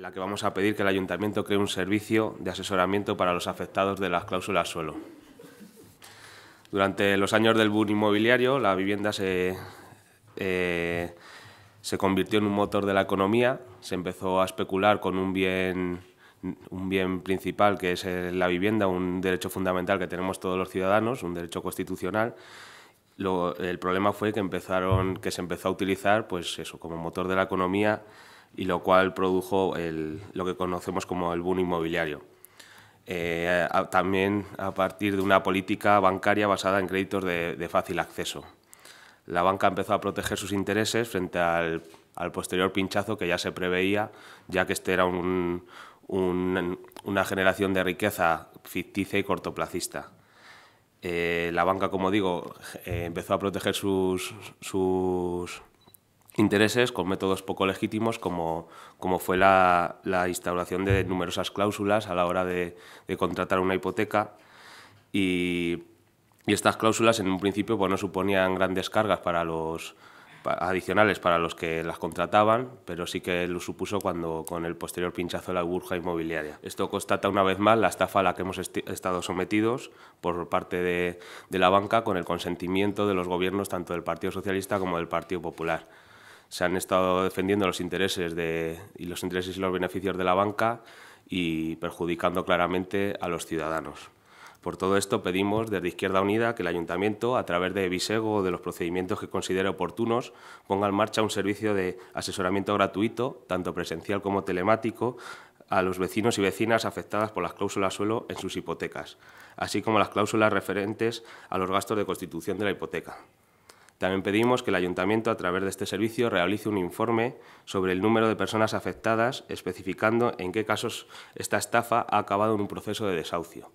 la que vamos a pedir que el ayuntamiento cree un servicio de asesoramiento para los afectados de las cláusulas suelo. Durante los años del boom inmobiliario, la vivienda se, eh, convirtió en un motor de la economía, se empezó a especular con un bien, un bien principal que es eh, la vivienda, un derecho fundamental que tenemos todos los ciudadanos, un derecho constitucional. el problema fue que, empezaron, que se empezó a utilizar pues eso, como motor de la economía y lo cual produjo lo que conocemos como el boom inmobiliario. Eh, también a partir de una política bancaria basada en créditos de, fácil acceso. La banca empezó a proteger sus intereses frente al, posterior pinchazo que ya se preveía, ya que este era una generación de riqueza ficticia y cortoplacista. Eh, la banca, como digo, eh, empezó a proteger sus, sus intereses con métodos poco legítimos como, fue la, la, instauración de numerosas cláusulas a la hora de, contratar una hipoteca y, estas cláusulas en un principio no suponían grandes cargas para los adicionales para los que las contrataban, pero sí que lo supuso cuando con el posterior pinchazo de la burja inmobiliaria. Esto constata una vez más la estafa a la que hemos estado sometidos por parte de, de la banca con el consentimiento de los gobiernos tanto del Partido Socialista como del Partido Popular se han estado defendiendo los intereses y los intereses y los beneficios de la banca y perjudicando claramente a los ciudadanos. Por todo esto pedimos desde Izquierda Unida que el Ayuntamiento, a través de Visego o de los procedimientos que considere oportunos, ponga en marcha un servicio de asesoramiento gratuito, tanto presencial como telemático, a los vecinos y vecinas afectadas por las cláusulas suelo en sus hipotecas, así como las cláusulas referentes a los gastos de constitución de la hipoteca. También pedimos que el Ayuntamiento, a través de este servicio, realice un informe sobre el número de personas afectadas, especificando en qué casos esta estafa ha acabado en un proceso de desahucio.